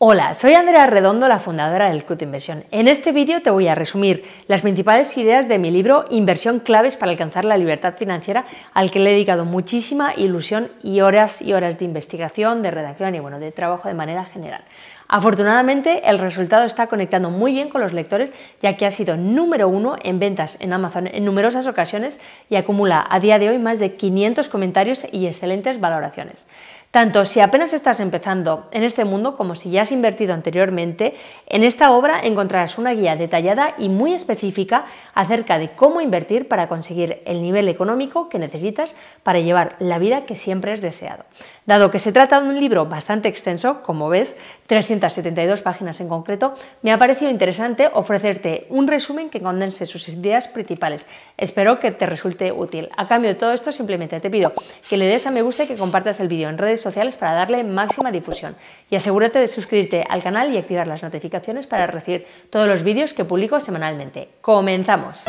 Hola, soy Andrea Redondo, la fundadora del Club Inversión. En este vídeo te voy a resumir las principales ideas de mi libro Inversión claves para alcanzar la libertad financiera, al que le he dedicado muchísima ilusión y horas y horas de investigación, de redacción y bueno, de trabajo de manera general. Afortunadamente, el resultado está conectando muy bien con los lectores, ya que ha sido número uno en ventas en Amazon en numerosas ocasiones y acumula a día de hoy más de 500 comentarios y excelentes valoraciones. Tanto si apenas estás empezando en este mundo como si ya has invertido anteriormente, en esta obra encontrarás una guía detallada y muy específica acerca de cómo invertir para conseguir el nivel económico que necesitas para llevar la vida que siempre has deseado. Dado que se trata de un libro bastante extenso, como ves, 372 páginas en concreto, me ha parecido interesante ofrecerte un resumen que condense sus ideas principales. Espero que te resulte útil. A cambio de todo esto, simplemente te pido que le des a me gusta y que compartas el vídeo en redes sociales para darle máxima difusión. Y asegúrate de suscribirte al canal y activar las notificaciones para recibir todos los vídeos que publico semanalmente. ¡Comenzamos!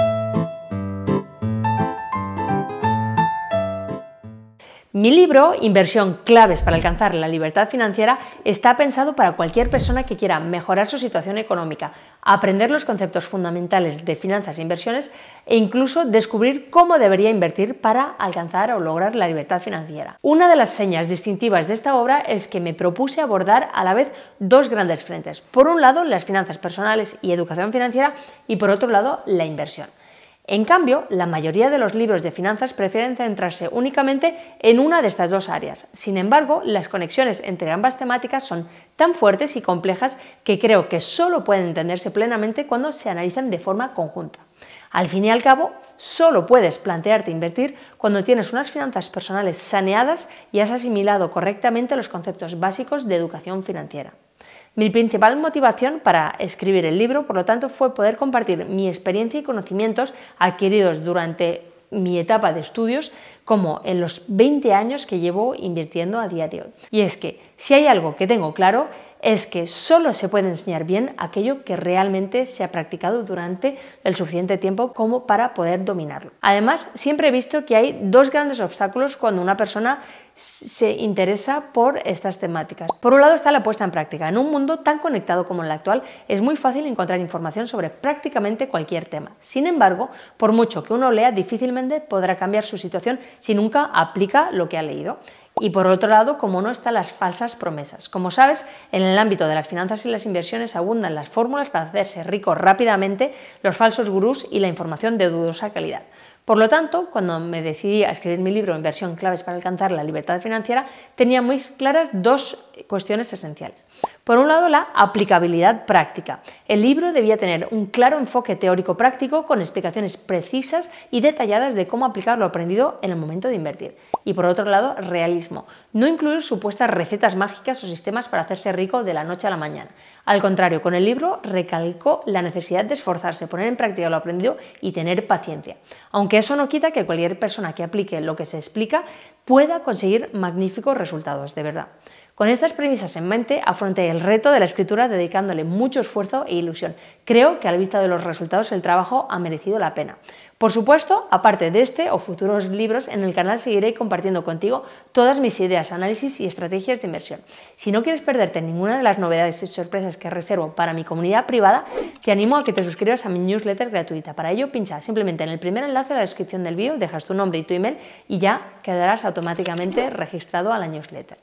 Mi libro, Inversión Claves para alcanzar la libertad financiera, está pensado para cualquier persona que quiera mejorar su situación económica, aprender los conceptos fundamentales de finanzas e inversiones e incluso descubrir cómo debería invertir para alcanzar o lograr la libertad financiera. Una de las señas distintivas de esta obra es que me propuse abordar a la vez dos grandes frentes. Por un lado, las finanzas personales y educación financiera y por otro lado, la inversión. En cambio, la mayoría de los libros de finanzas prefieren centrarse únicamente en una de estas dos áreas. Sin embargo, las conexiones entre ambas temáticas son tan fuertes y complejas que creo que solo pueden entenderse plenamente cuando se analizan de forma conjunta. Al fin y al cabo, solo puedes plantearte invertir cuando tienes unas finanzas personales saneadas y has asimilado correctamente los conceptos básicos de educación financiera. Mi principal motivación para escribir el libro, por lo tanto, fue poder compartir mi experiencia y conocimientos adquiridos durante mi etapa de estudios como en los 20 años que llevo invirtiendo a día de hoy. Y es que si hay algo que tengo claro es que solo se puede enseñar bien aquello que realmente se ha practicado durante el suficiente tiempo como para poder dominarlo. Además, siempre he visto que hay dos grandes obstáculos cuando una persona se interesa por estas temáticas. Por un lado está la puesta en práctica. En un mundo tan conectado como el actual, es muy fácil encontrar información sobre prácticamente cualquier tema. Sin embargo, por mucho que uno lea, difícilmente podrá cambiar su situación si nunca aplica lo que ha leído. Y por otro lado, como no están las falsas promesas. Como sabes, en el ámbito de las finanzas y las inversiones abundan las fórmulas para hacerse rico rápidamente, los falsos gurús y la información de dudosa calidad. Por lo tanto, cuando me decidí a escribir mi libro en versión claves para alcanzar la libertad financiera, tenía muy claras dos cuestiones esenciales. Por un lado, la aplicabilidad práctica. El libro debía tener un claro enfoque teórico-práctico con explicaciones precisas y detalladas de cómo aplicar lo aprendido en el momento de invertir. Y por otro lado, realismo. No incluir supuestas recetas mágicas o sistemas para hacerse rico de la noche a la mañana. Al contrario, con el libro recalcó la necesidad de esforzarse, poner en práctica lo aprendido y tener paciencia. Aunque eso no quita que cualquier persona que aplique lo que se explica pueda conseguir magníficos resultados, de verdad. Con estas premisas en mente, afronté el reto de la escritura dedicándole mucho esfuerzo e ilusión. Creo que a vista de los resultados el trabajo ha merecido la pena. Por supuesto, aparte de este o futuros libros, en el canal seguiré compartiendo contigo todas mis ideas, análisis y estrategias de inversión. Si no quieres perderte ninguna de las novedades y sorpresas que reservo para mi comunidad privada, te animo a que te suscribas a mi newsletter gratuita. Para ello, pincha simplemente en el primer enlace de la descripción del vídeo, dejas tu nombre y tu email y ya quedarás automáticamente registrado a la newsletter.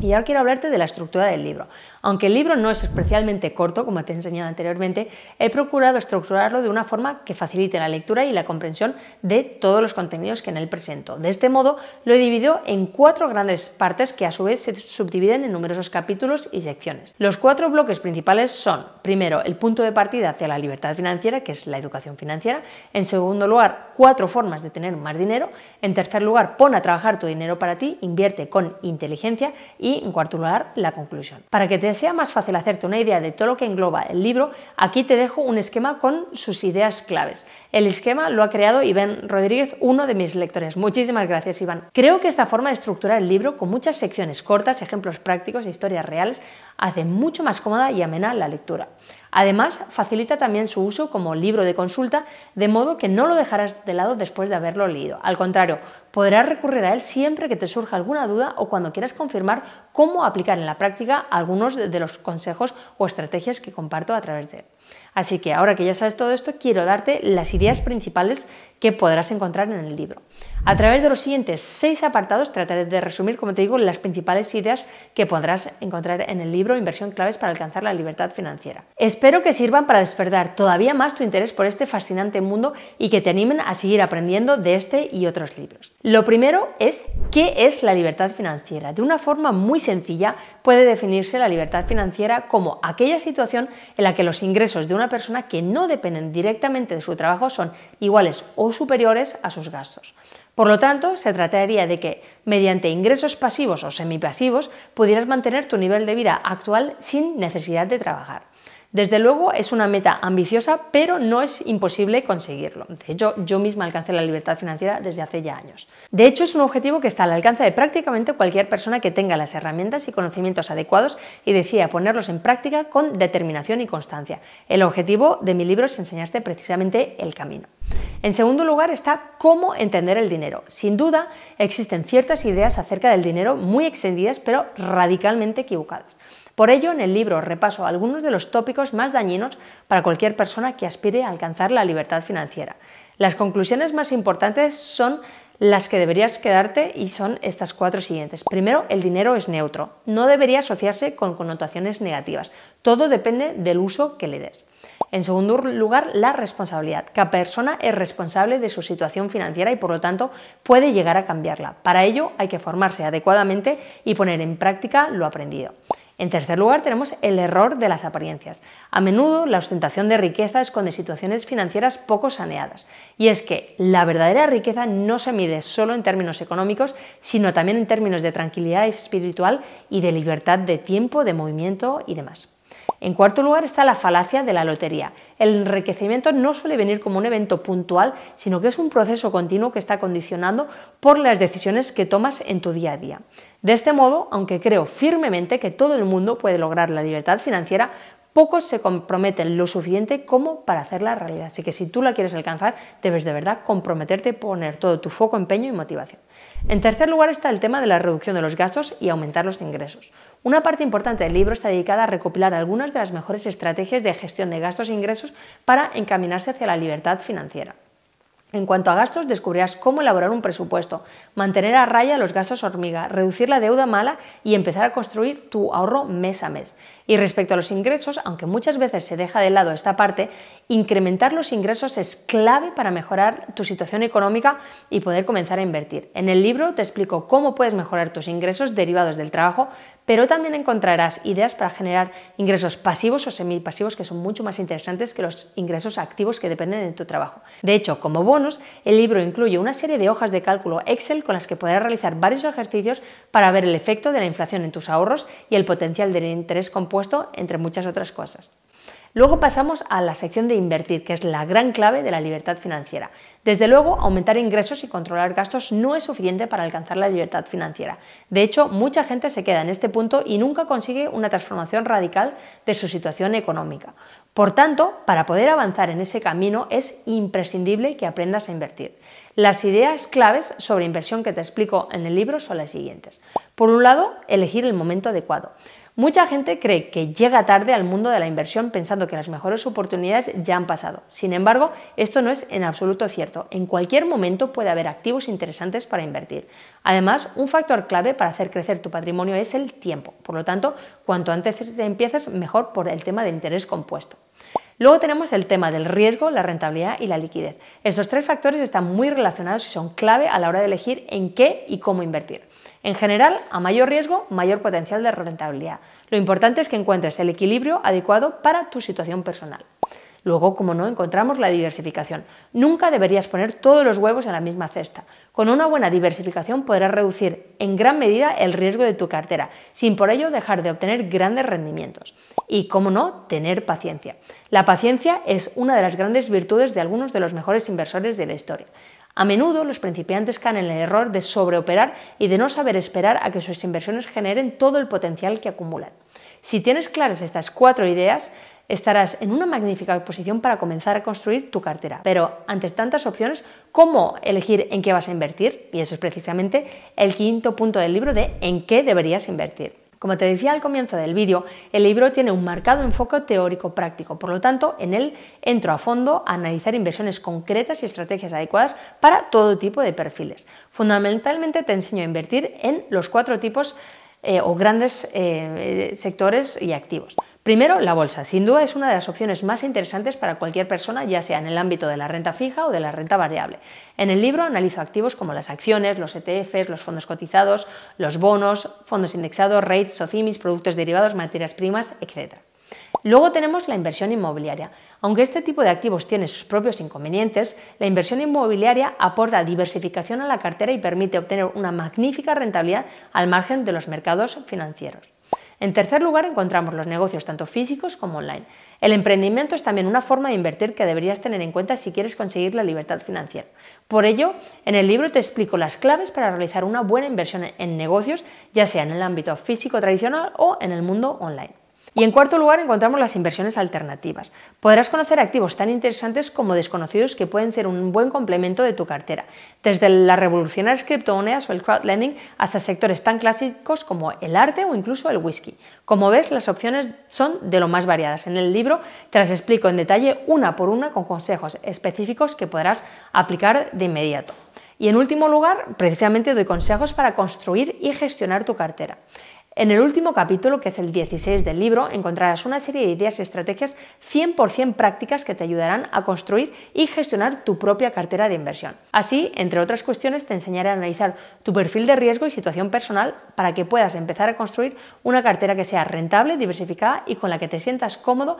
Y ahora quiero hablarte de la estructura del libro. Aunque el libro no es especialmente corto, como te he enseñado anteriormente, he procurado estructurarlo de una forma que facilite la lectura y la comprensión de todos los contenidos que en él presento. De este modo, lo he dividido en cuatro grandes partes que a su vez se subdividen en numerosos capítulos y secciones. Los cuatro bloques principales son, primero, el punto de partida hacia la libertad financiera, que es la educación financiera. En segundo lugar, cuatro formas de tener más dinero. En tercer lugar, pon a trabajar tu dinero para ti, invierte con inteligencia y, en cuarto lugar, la conclusión. Para que te sea más fácil hacerte una idea de todo lo que engloba el libro, aquí te dejo un esquema con sus ideas claves. El esquema lo ha creado Iván Rodríguez, uno de mis lectores. Muchísimas gracias, Iván. Creo que esta forma de estructurar el libro, con muchas secciones cortas, ejemplos prácticos e historias reales, hace mucho más cómoda y amena la lectura. Además, facilita también su uso como libro de consulta, de modo que no lo dejarás de lado después de haberlo leído. Al contrario, podrás recurrir a él siempre que te surja alguna duda o cuando quieras confirmar cómo aplicar en la práctica algunos de los consejos o estrategias que comparto a través de él. Así que ahora que ya sabes todo esto, quiero darte las ideas principales que podrás encontrar en el libro. A través de los siguientes seis apartados trataré de resumir, como te digo, las principales ideas que podrás encontrar en el libro Inversión claves para alcanzar la libertad financiera. Espero que sirvan para despertar todavía más tu interés por este fascinante mundo y que te animen a seguir aprendiendo de este y otros libros. Lo primero es qué es la libertad financiera. De una forma muy sencilla puede definirse la libertad financiera como aquella situación en la que los ingresos de una persona que no dependen directamente de su trabajo son iguales o superiores a sus gastos. Por lo tanto, se trataría de que, mediante ingresos pasivos o semipasivos, pudieras mantener tu nivel de vida actual sin necesidad de trabajar. Desde luego es una meta ambiciosa, pero no es imposible conseguirlo. De hecho, yo misma alcancé la libertad financiera desde hace ya años. De hecho, es un objetivo que está al alcance de prácticamente cualquier persona que tenga las herramientas y conocimientos adecuados y decida ponerlos en práctica con determinación y constancia. El objetivo de mi libro es enseñarte precisamente el camino. En segundo lugar está cómo entender el dinero. Sin duda, existen ciertas ideas acerca del dinero muy extendidas, pero radicalmente equivocadas. Por ello, en el libro repaso algunos de los tópicos más dañinos para cualquier persona que aspire a alcanzar la libertad financiera. Las conclusiones más importantes son las que deberías quedarte y son estas cuatro siguientes. Primero, el dinero es neutro. No debería asociarse con connotaciones negativas. Todo depende del uso que le des. En segundo lugar, la responsabilidad. Cada persona es responsable de su situación financiera y por lo tanto puede llegar a cambiarla. Para ello hay que formarse adecuadamente y poner en práctica lo aprendido. En tercer lugar, tenemos el error de las apariencias. A menudo la ostentación de riqueza esconde situaciones financieras poco saneadas. Y es que la verdadera riqueza no se mide solo en términos económicos, sino también en términos de tranquilidad espiritual y de libertad de tiempo, de movimiento y demás. En cuarto lugar está la falacia de la lotería. El enriquecimiento no suele venir como un evento puntual, sino que es un proceso continuo que está condicionado por las decisiones que tomas en tu día a día. De este modo, aunque creo firmemente que todo el mundo puede lograr la libertad financiera, pocos se comprometen lo suficiente como para hacerla realidad. Así que si tú la quieres alcanzar, debes de verdad comprometerte, y poner todo tu foco, empeño y motivación. En tercer lugar está el tema de la reducción de los gastos y aumentar los ingresos. Una parte importante del libro está dedicada a recopilar algunas de las mejores estrategias de gestión de gastos e ingresos para encaminarse hacia la libertad financiera. En cuanto a gastos, descubrirás cómo elaborar un presupuesto, mantener a raya los gastos hormiga, reducir la deuda mala y empezar a construir tu ahorro mes a mes. Y respecto a los ingresos, aunque muchas veces se deja de lado esta parte, incrementar los ingresos es clave para mejorar tu situación económica y poder comenzar a invertir. En el libro te explico cómo puedes mejorar tus ingresos derivados del trabajo, pero también encontrarás ideas para generar ingresos pasivos o semipasivos que son mucho más interesantes que los ingresos activos que dependen de tu trabajo. De hecho, como bonus, el libro incluye una serie de hojas de cálculo Excel con las que podrás realizar varios ejercicios para ver el efecto de la inflación en tus ahorros y el potencial del interés compuesto puesto, entre muchas otras cosas. Luego pasamos a la sección de invertir, que es la gran clave de la libertad financiera. Desde luego, aumentar ingresos y controlar gastos no es suficiente para alcanzar la libertad financiera. De hecho, mucha gente se queda en este punto y nunca consigue una transformación radical de su situación económica. Por tanto, para poder avanzar en ese camino es imprescindible que aprendas a invertir. Las ideas claves sobre inversión que te explico en el libro son las siguientes. Por un lado, elegir el momento adecuado. Mucha gente cree que llega tarde al mundo de la inversión pensando que las mejores oportunidades ya han pasado. Sin embargo, esto no es en absoluto cierto. En cualquier momento puede haber activos interesantes para invertir. Además, un factor clave para hacer crecer tu patrimonio es el tiempo. Por lo tanto, cuanto antes empieces, mejor por el tema del interés compuesto. Luego tenemos el tema del riesgo, la rentabilidad y la liquidez. Estos tres factores están muy relacionados y son clave a la hora de elegir en qué y cómo invertir. En general, a mayor riesgo, mayor potencial de rentabilidad. Lo importante es que encuentres el equilibrio adecuado para tu situación personal. Luego, como no, encontramos la diversificación. Nunca deberías poner todos los huevos en la misma cesta. Con una buena diversificación podrás reducir en gran medida el riesgo de tu cartera, sin por ello dejar de obtener grandes rendimientos. Y, como no, tener paciencia. La paciencia es una de las grandes virtudes de algunos de los mejores inversores de la historia. A menudo los principiantes caen en el error de sobreoperar y de no saber esperar a que sus inversiones generen todo el potencial que acumulan. Si tienes claras estas cuatro ideas, estarás en una magnífica posición para comenzar a construir tu cartera. Pero ante tantas opciones, ¿cómo elegir en qué vas a invertir? Y eso es precisamente el quinto punto del libro de en qué deberías invertir. Como te decía al comienzo del vídeo, el libro tiene un marcado enfoque teórico práctico, por lo tanto, en él entro a fondo a analizar inversiones concretas y estrategias adecuadas para todo tipo de perfiles. Fundamentalmente te enseño a invertir en los cuatro tipos eh, o grandes eh, eh, sectores y activos. Primero, la bolsa. Sin duda es una de las opciones más interesantes para cualquier persona, ya sea en el ámbito de la renta fija o de la renta variable. En el libro analizo activos como las acciones, los ETFs, los fondos cotizados, los bonos, fondos indexados, rates, socimis, productos derivados, materias primas, etc. Luego tenemos la inversión inmobiliaria. Aunque este tipo de activos tiene sus propios inconvenientes, la inversión inmobiliaria aporta diversificación a la cartera y permite obtener una magnífica rentabilidad al margen de los mercados financieros. En tercer lugar, encontramos los negocios tanto físicos como online. El emprendimiento es también una forma de invertir que deberías tener en cuenta si quieres conseguir la libertad financiera. Por ello, en el libro te explico las claves para realizar una buena inversión en negocios, ya sea en el ámbito físico tradicional o en el mundo online. Y en cuarto lugar encontramos las inversiones alternativas. Podrás conocer activos tan interesantes como desconocidos que pueden ser un buen complemento de tu cartera, desde las revolucionarias criptomonedas o el crowdlending hasta sectores tan clásicos como el arte o incluso el whisky. Como ves, las opciones son de lo más variadas. En el libro te las explico en detalle una por una con consejos específicos que podrás aplicar de inmediato. Y en último lugar, precisamente doy consejos para construir y gestionar tu cartera. En el último capítulo, que es el 16 del libro, encontrarás una serie de ideas y estrategias 100% prácticas que te ayudarán a construir y gestionar tu propia cartera de inversión. Así, entre otras cuestiones, te enseñaré a analizar tu perfil de riesgo y situación personal para que puedas empezar a construir una cartera que sea rentable, diversificada y con la que te sientas cómodo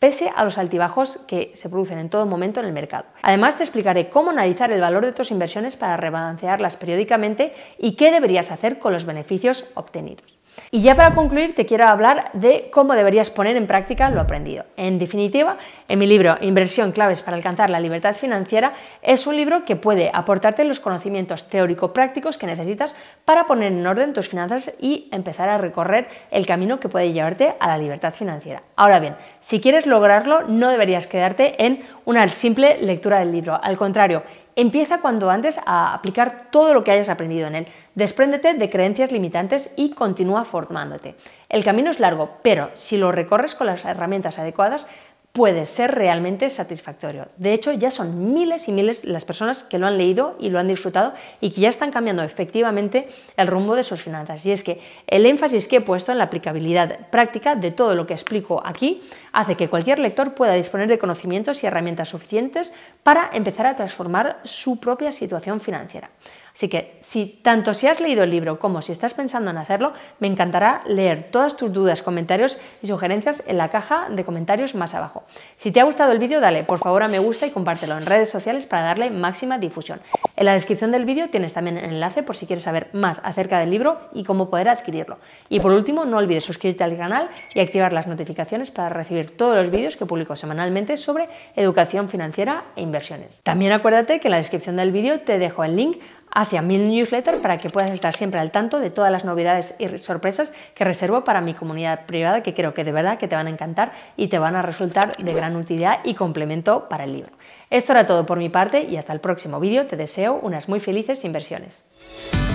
pese a los altibajos que se producen en todo momento en el mercado. Además, te explicaré cómo analizar el valor de tus inversiones para rebalancearlas periódicamente y qué deberías hacer con los beneficios obtenidos. Y ya para concluir te quiero hablar de cómo deberías poner en práctica lo aprendido. En definitiva, en mi libro Inversión claves para alcanzar la libertad financiera es un libro que puede aportarte los conocimientos teórico-prácticos que necesitas para poner en orden tus finanzas y empezar a recorrer el camino que puede llevarte a la libertad financiera. Ahora bien, si quieres lograrlo, no deberías quedarte en una simple lectura del libro. Al contrario, Empieza cuando antes a aplicar todo lo que hayas aprendido en él. Despréndete de creencias limitantes y continúa formándote. El camino es largo, pero si lo recorres con las herramientas adecuadas, puede ser realmente satisfactorio. De hecho, ya son miles y miles las personas que lo han leído y lo han disfrutado y que ya están cambiando efectivamente el rumbo de sus finanzas. Y es que el énfasis que he puesto en la aplicabilidad práctica de todo lo que explico aquí hace que cualquier lector pueda disponer de conocimientos y herramientas suficientes para empezar a transformar su propia situación financiera. Así que si tanto si has leído el libro como si estás pensando en hacerlo, me encantará leer todas tus dudas, comentarios y sugerencias en la caja de comentarios más abajo. Si te ha gustado el vídeo, dale por favor a me gusta y compártelo en redes sociales para darle máxima difusión. En la descripción del vídeo tienes también el enlace por si quieres saber más acerca del libro y cómo poder adquirirlo. Y por último, no olvides suscribirte al canal y activar las notificaciones para recibir todos los vídeos que publico semanalmente sobre educación financiera e inversiones. También acuérdate que en la descripción del vídeo te dejo el link hacia mi newsletter para que puedas estar siempre al tanto de todas las novedades y sorpresas que reservo para mi comunidad privada, que creo que de verdad que te van a encantar y te van a resultar de gran utilidad y complemento para el libro. Esto era todo por mi parte y hasta el próximo vídeo te deseo unas muy felices inversiones.